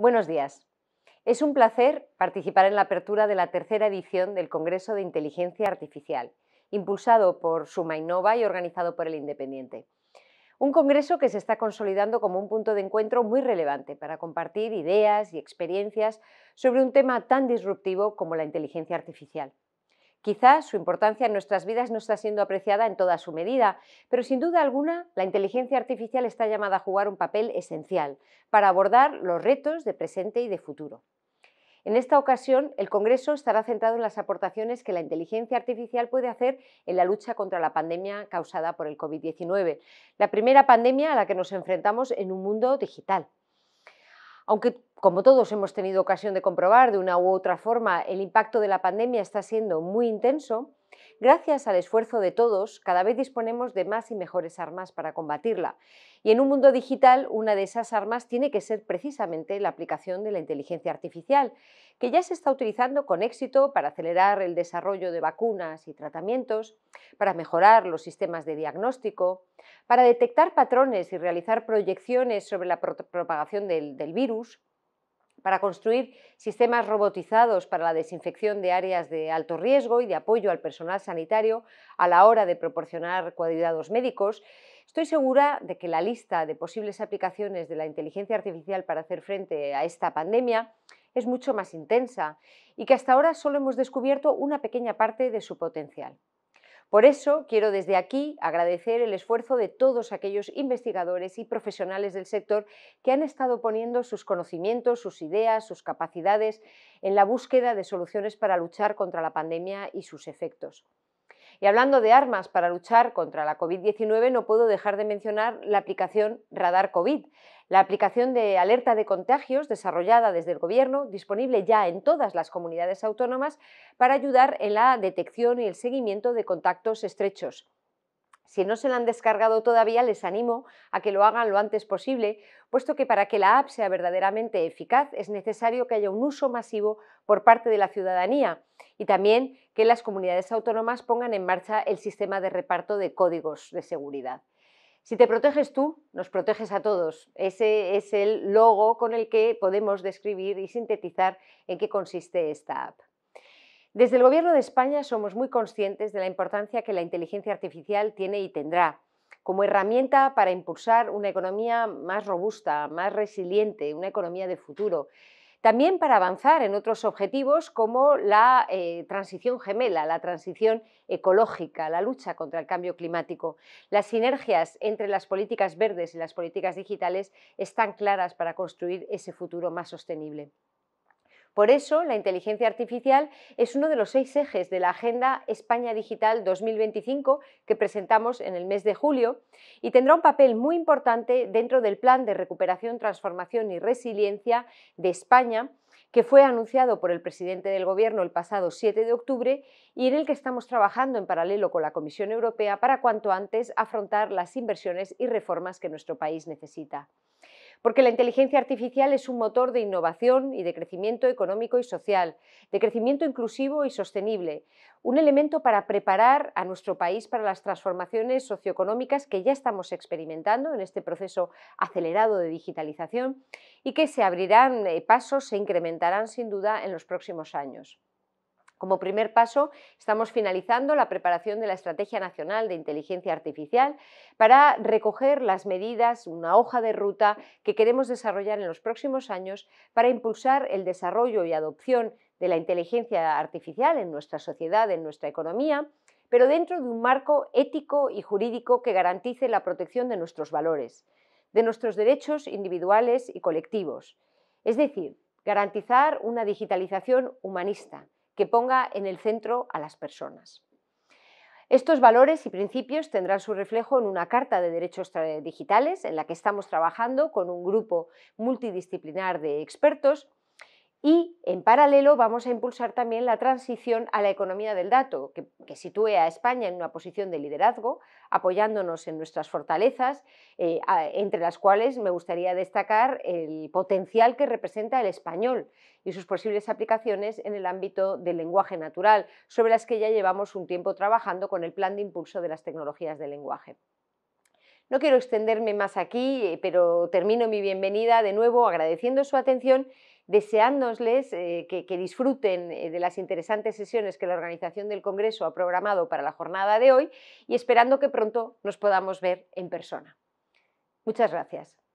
Buenos días. Es un placer participar en la apertura de la tercera edición del Congreso de Inteligencia Artificial, impulsado por Suma Innova y organizado por el Independiente. Un congreso que se está consolidando como un punto de encuentro muy relevante para compartir ideas y experiencias sobre un tema tan disruptivo como la inteligencia artificial. Quizás su importancia en nuestras vidas no está siendo apreciada en toda su medida, pero sin duda alguna la inteligencia artificial está llamada a jugar un papel esencial para abordar los retos de presente y de futuro. En esta ocasión, el Congreso estará centrado en las aportaciones que la inteligencia artificial puede hacer en la lucha contra la pandemia causada por el COVID-19, la primera pandemia a la que nos enfrentamos en un mundo digital. Aunque como todos hemos tenido ocasión de comprobar de una u otra forma, el impacto de la pandemia está siendo muy intenso, gracias al esfuerzo de todos, cada vez disponemos de más y mejores armas para combatirla. Y en un mundo digital, una de esas armas tiene que ser precisamente la aplicación de la inteligencia artificial, que ya se está utilizando con éxito para acelerar el desarrollo de vacunas y tratamientos, para mejorar los sistemas de diagnóstico, para detectar patrones y realizar proyecciones sobre la propagación del virus, para construir sistemas robotizados para la desinfección de áreas de alto riesgo y de apoyo al personal sanitario a la hora de proporcionar cuidados médicos. Estoy segura de que la lista de posibles aplicaciones de la inteligencia artificial para hacer frente a esta pandemia es mucho más intensa y que hasta ahora solo hemos descubierto una pequeña parte de su potencial. Por eso quiero desde aquí agradecer el esfuerzo de todos aquellos investigadores y profesionales del sector que han estado poniendo sus conocimientos, sus ideas, sus capacidades en la búsqueda de soluciones para luchar contra la pandemia y sus efectos. Y hablando de armas para luchar contra la COVID-19, no puedo dejar de mencionar la aplicación Radar COVID, la aplicación de alerta de contagios desarrollada desde el Gobierno, disponible ya en todas las comunidades autónomas, para ayudar en la detección y el seguimiento de contactos estrechos. Si no se la han descargado todavía, les animo a que lo hagan lo antes posible, puesto que para que la app sea verdaderamente eficaz es necesario que haya un uso masivo por parte de la ciudadanía y también que las comunidades autónomas pongan en marcha el sistema de reparto de códigos de seguridad. Si te proteges tú, nos proteges a todos. Ese es el logo con el que podemos describir y sintetizar en qué consiste esta app. Desde el Gobierno de España somos muy conscientes de la importancia que la inteligencia artificial tiene y tendrá como herramienta para impulsar una economía más robusta, más resiliente, una economía de futuro, también para avanzar en otros objetivos como la eh, transición gemela, la transición ecológica, la lucha contra el cambio climático. Las sinergias entre las políticas verdes y las políticas digitales están claras para construir ese futuro más sostenible. Por eso, la inteligencia artificial es uno de los seis ejes de la Agenda España Digital 2025 que presentamos en el mes de julio y tendrá un papel muy importante dentro del Plan de Recuperación, Transformación y Resiliencia de España que fue anunciado por el presidente del Gobierno el pasado 7 de octubre y en el que estamos trabajando en paralelo con la Comisión Europea para cuanto antes afrontar las inversiones y reformas que nuestro país necesita porque la inteligencia artificial es un motor de innovación y de crecimiento económico y social, de crecimiento inclusivo y sostenible, un elemento para preparar a nuestro país para las transformaciones socioeconómicas que ya estamos experimentando en este proceso acelerado de digitalización y que se abrirán eh, pasos, se incrementarán sin duda en los próximos años. Como primer paso, estamos finalizando la preparación de la Estrategia Nacional de Inteligencia Artificial para recoger las medidas, una hoja de ruta que queremos desarrollar en los próximos años para impulsar el desarrollo y adopción de la inteligencia artificial en nuestra sociedad, en nuestra economía, pero dentro de un marco ético y jurídico que garantice la protección de nuestros valores, de nuestros derechos individuales y colectivos. Es decir, garantizar una digitalización humanista, que ponga en el centro a las personas. Estos valores y principios tendrán su reflejo en una Carta de Derechos Digitales en la que estamos trabajando con un grupo multidisciplinar de expertos y en paralelo vamos a impulsar también la transición a la economía del dato, que, sitúe a España en una posición de liderazgo, apoyándonos en nuestras fortalezas, eh, entre las cuales me gustaría destacar el potencial que representa el español y sus posibles aplicaciones en el ámbito del lenguaje natural, sobre las que ya llevamos un tiempo trabajando con el plan de impulso de las tecnologías del lenguaje. No quiero extenderme más aquí, eh, pero termino mi bienvenida de nuevo agradeciendo su atención deseándoles eh, que, que, disfruten eh, de las interesantes sesiones que la organización del Congreso ha programado para la jornada de hoy y esperando que pronto nos podamos ver en persona. Muchas gracias.